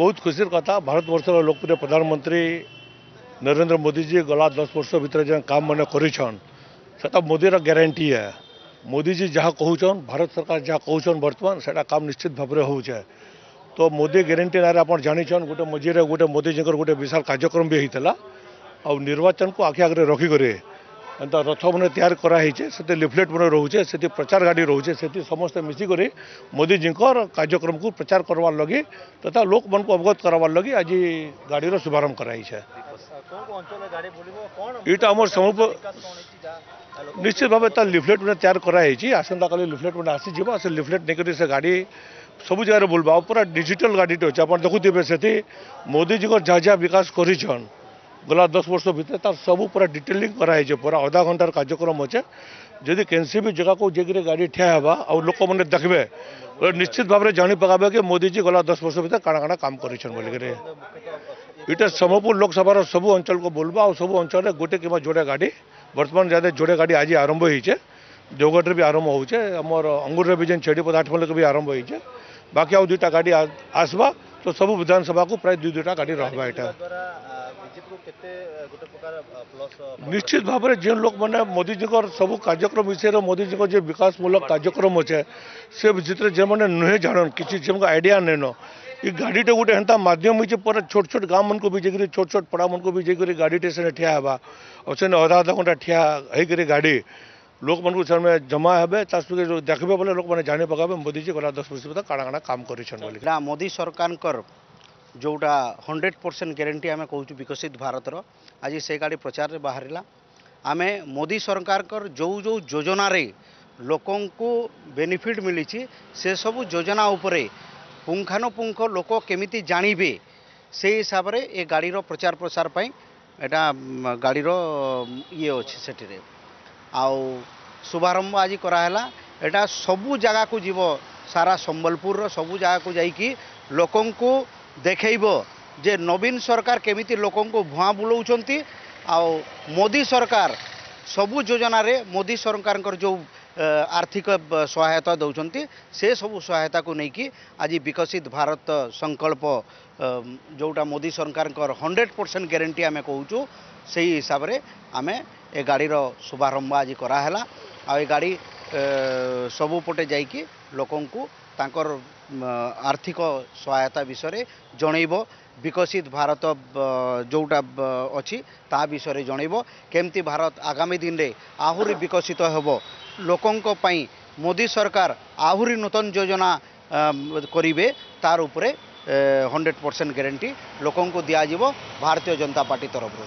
বহুত খুশির কথা ভারতবর্ষের লোকপ্রিয় প্রধানমন্ত্রী নরেন্দ্র মোদীজি গলা দশ বর্ষ ভিতরে যে কাম মানে করেছেন সেটা মোদীর গ্যারেটি হ্যাঁ মোদীজি যা কুচন ভারত সরকার যা কুচন বর্তমান সেটা কাম নিশ্চিত ভাবে হচ্ছে তো মোদী গ্যারেটি নাঁরে আপনার জাঁচন গোটে মঝিরে গোটে মোদীজীকর গোটে বিশাল কার্যক্রম বি হয়েছিল আউ নির্বাচন কু আখি আগে রক্ষিকি ଏନ୍ତା ରଥମାନେ ତିଆରି କରାହେଇଛେ ସେଥି ଲିଫଲେଟ୍ମାନେ ରହୁଛେ ସେଥି ପ୍ରଚାର ଗାଡ଼ି ରହୁଛେ ସେଥି ସମସ୍ତେ ମିଶିକରି ମୋଦିଜୀଙ୍କର କାର୍ଯ୍ୟକ୍ରମକୁ ପ୍ରଚାର କରବାର୍ ଲାଗି ତଥା ଲୋକମାନଙ୍କୁ ଅବଗତ କରାବାର୍ ଲାଗି ଆଜି ଗାଡ଼ିର ଶୁଭାରମ୍ଭ କରାହେଇଛେ ଏଇଟା ଆମର ସମ୍ବଲପୁର ନିଶ୍ଚିତ ଭାବେ ତା ଲିଫଲେଟ୍ମାନେ ତିଆରି କରାହେଇଛି ଆସନ୍ତାକାଲି ଲିଫଲେଟ୍ମାନେ ଆସିଯିବ ସେ ଲିଫଲେଟ୍ ନେଇକରି ସେ ଗାଡ଼ି ସବୁ ଜାଗାରେ ବୁଲବା ପୁରା ଡିଜିଟାଲ ଗାଡ଼ିଟେ ଅଛି ଆପଣ ଦେଖୁଥିବେ ସେଠି ମୋଦିଜୀଙ୍କର ଯାହା ଯାହା ବିକାଶ କରିଛନ୍ ગલા દસ વર્ષ ભીતરે તાર સબુ પૂરા ડિટેલિંગ କରାହେଇଛି ପୁରା ଅଧା ଘଣ୍ଟାର କାର୍ଯ୍ୟକ୍ରମ ଅଛେ ଯଦି କେନ୍ସି ବି ଜାଗାକୁ ଯାଇକିରି ଗାଡ଼ି ଠିଆ ହେବା ଆଉ ଲୋକମାନେ ଦେଖିବେ ନିଶ୍ଚିତ ଭାବରେ ଜାଣିପକାବେ କି ମୋଦିଜୀ ଗଲା ଦଶ ବର୍ଷ ଭିତରେ କାଣା କାଣା କାମ କରିଛନ୍ ବୋଲିକିରି ଇଟା ସମ୍ବଲପୁର ଲୋକସଭାର ସବୁ ଅଞ୍ଚଳକୁ ବୁଲବା ଆଉ ସବୁ ଅଞ୍ଚଳରେ ଗୋଟେ କିମ୍ବା ଯୋଡ଼େ ଗାଡ଼ି ବର୍ତ୍ତମାନ ଯାଦେ ଯୋଡ଼େ ଗାଡ଼ି ଆଜି ଆରମ୍ଭ ହେଇଛେ ଦେଓଗଡ଼ରେ ବି ଆରମ୍ଭ ହେଉଛେ ଆମର ଅଙ୍ଗୁରରେ ବି ଯେନ୍ ଛେଡ଼ି ପଦାର୍ଥମୂଳକ ବି ଆରମ୍ଭ ହେଇଛେ ବାକି ଆଉ ଦୁଇଟା ଗାଡ଼ି ଆସବା ତ ସବୁ ବିଧାନସଭାକୁ ପ୍ରାୟ ଦୁଇ ଦୁଇଟା ଗାଡ଼ି ରହିବା ଏଇଟା ନିଶ୍ଚିତ ଭାବରେ ଯେଉଁ ଲୋକମାନେ ମୋଦିଜୀଙ୍କର ସବୁ କାର୍ଯ୍ୟକ୍ରମ ବିଷୟରେ ମୋଦିଜୀଙ୍କ ଯେ ବିକାଶମୂଳକ କାର୍ଯ୍ୟକ୍ରମ ଅଛେ ସେ ଭିତରେ ଯେଉଁମାନେ ନୁହେଁ ଜାଣନ୍ କିଛି ଯେମିତି ଆଇଡ଼ିଆ ନେନ ଇ ଗାଡ଼ିଟେ ଗୋଟେ ହେନ୍ତା ମାଧ୍ୟମ ହେଇଛେ ପରେ ଛୋଟ ଛୋଟ ଗାଁମାନଙ୍କୁ ବି ଯାଇକରି ଛୋଟ ଛୋଟ ପଡ଼ାମାନଙ୍କୁ ବି ଯାଇକରି ଗାଡ଼ିଟେ ସେନେ ଠିଆ ହେବା ଆଉ ସେନେ ଅଧା ଅଧା ଘଣ୍ଟା ଠିଆ ହେଇକରି ଗାଡ଼ି ଲୋକମାନଙ୍କୁ ସେମାନେ ଜମା ହେବେ ତା ସହିତ ଦେଖିବେ ବୋଲେ ଲୋକମାନେ ଜାଣି ପକାବେ ମୋଦିଜୀ ଗଲା ଦଶ ବର୍ଷ ଭିତରେ କାଣା କାଣା କାମ କରିଛନ୍ ବୋଲି ମୋଦି ସରକାରଙ୍କର जोटा हंड्रेड परसेंट ग्यारंटी आम कौचु विकसित भारत आज से गाड़ी प्रचार बाहर आम मोदी सरकार जो जो योजन रे बेनिफिट मिली से सब योजना उपरे लोक केमी जाणवे से हिसाब से ये गाड़ी प्रचार प्रसार पर ଏଇଟା ଗାଡ଼ିର ଇଏ ଅଛି ସେଠିରେ ଆଉ ଶୁଭାରମ୍ଭ ଆଜି କରାହେଲା ଏଇଟା ସବୁ ଜାଗାକୁ ଯିବ ସାରା ସମ୍ବଲପୁରର ସବୁ ଜାଗାକୁ ଯାଇକି ଲୋକଙ୍କୁ ଦେଖେଇବ ଯେ ନବୀନ ସରକାର କେମିତି ଲୋକଙ୍କୁ ଭୁଆଁ ବୁଲାଉଛନ୍ତି ଆଉ ମୋଦି ସରକାର ସବୁ ଯୋଜନାରେ ମୋଦି ସରକାରଙ୍କର ଯେଉଁ ଆର୍ଥିକ ସହାୟତା ଦେଉଛନ୍ତି ସେ ସବୁ ସହାୟତାକୁ ନେଇକି ଆଜି ବିକଶିତ ଭାରତ ସଂକଳ୍ପ ଯେଉଁଟା ମୋଦି ସରକାରଙ୍କର ହଣ୍ଡ୍ରେଡ଼ ପରସେଣ୍ଟ ଗ୍ୟାରେଣ୍ଟି ଆମେ କହୁଛୁ ସେଇ ହିସାବରେ ଆମେ ଏ ଗାଡ଼ିର ଶୁଭାରମ୍ଭ ଆଜି କରାହେଲା ଆଉ ଏ ଗାଡ଼ି ସବୁପଟେ ଯାଇକି ଲୋକଙ୍କୁ ତାଙ୍କର ଆର୍ଥିକ ସହାୟତା ବିଷୟରେ ଜଣେଇବ ବିକଶିତ ଭାରତ ଯେଉଁଟା ଅଛି ତା ବିଷୟରେ ଜଣେଇବ କେମିତି ଭାରତ ଆଗାମୀ ଦିନରେ ଆହୁରି ବିକଶିତ ହେବ ଲୋକଙ୍କ ପାଇଁ ମୋଦି ସରକାର ଆହୁରି ନୂତନ ଯୋଜନା କରିବେ ତାର ଉପରେ ହଣ୍ଡ୍ରେଡ଼ ପରସେଣ୍ଟ ଗ୍ୟାରେଣ୍ଟି ଲୋକଙ୍କୁ ଦିଆଯିବ ଭାରତୀୟ ଜନତା ପାର୍ଟି ତରଫରୁ